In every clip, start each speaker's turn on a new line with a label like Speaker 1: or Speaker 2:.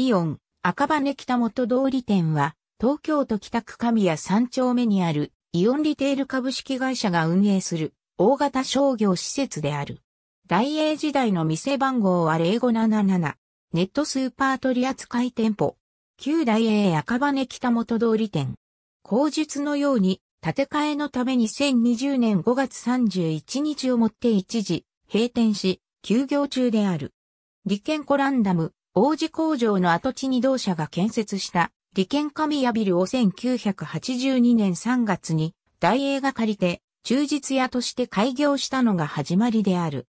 Speaker 1: イオン、赤羽北元通り店は、東京都北区神谷三丁目にある、イオンリテール株式会社が運営する、大型商業施設である。大英時代の店番号は0577、ネットスーパー取扱店舗、旧大英赤羽北元通り店。口述のように、建て替えのために2020年5月31日をもって一時、閉店し、休業中である。利権コランダム、王子工場の跡地に同社が建設した利権神谷ビルを1982年3月に大映が借りて中実屋として開業したのが始まりである。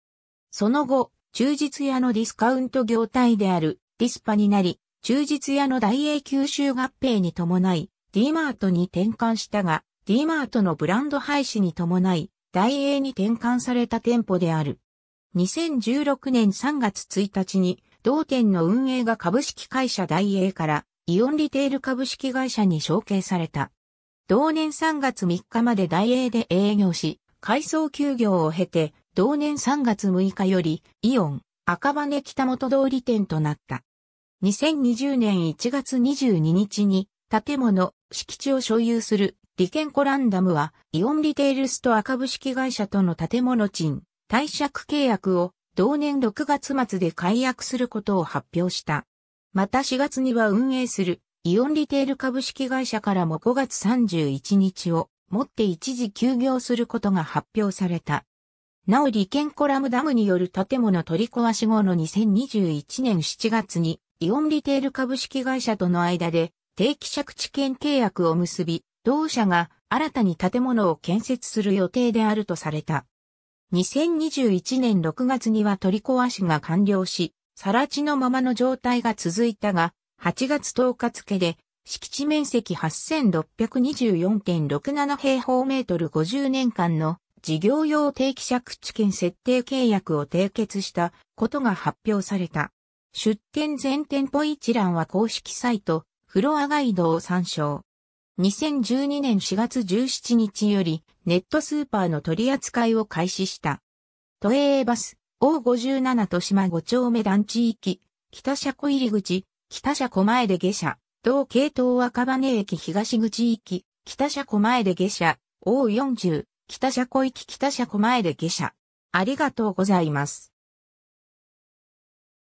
Speaker 1: その後、中実屋のディスカウント業態であるディスパになり、中実屋の大英吸収合併に伴い、D マートに転換したが、D マートのブランド廃止に伴い、大英に転換された店舗である。2016年3月1日に同店の運営が株式会社大英からイオンリテール株式会社に承継された。同年3月3日まで大英で営業し、改装休業を経て、同年3月6日よりイオン赤羽北本通り店となった。2020年1月22日に建物、敷地を所有するリケンコランダムはイオンリテールストア株式会社との建物賃、貸借契約を同年6月末で解約することを発表した。また4月には運営するイオンリテール株式会社からも5月31日をもって一時休業することが発表された。なお利権コラムダムによる建物取り壊し後の2021年7月にイオンリテール株式会社との間で定期借地権契約を結び、同社が新たに建物を建設する予定であるとされた。2021年6月には取り壊しが完了し、更地のままの状態が続いたが、8月10日付で、敷地面積8624.67平方メートル50年間の事業用定期借地権設定契約を締結したことが発表された。出店全店舗一覧は公式サイト、フロアガイドを参照。2012年4月17日よりネットスーパーの取り扱いを開始した。都営バス O57 豊島5丁目団地域、北車庫入り口、北車庫前で下車、同系統赤羽駅東口き、北車庫前で下車、O40、北車庫行き北車庫前で下車。ありがとうございます。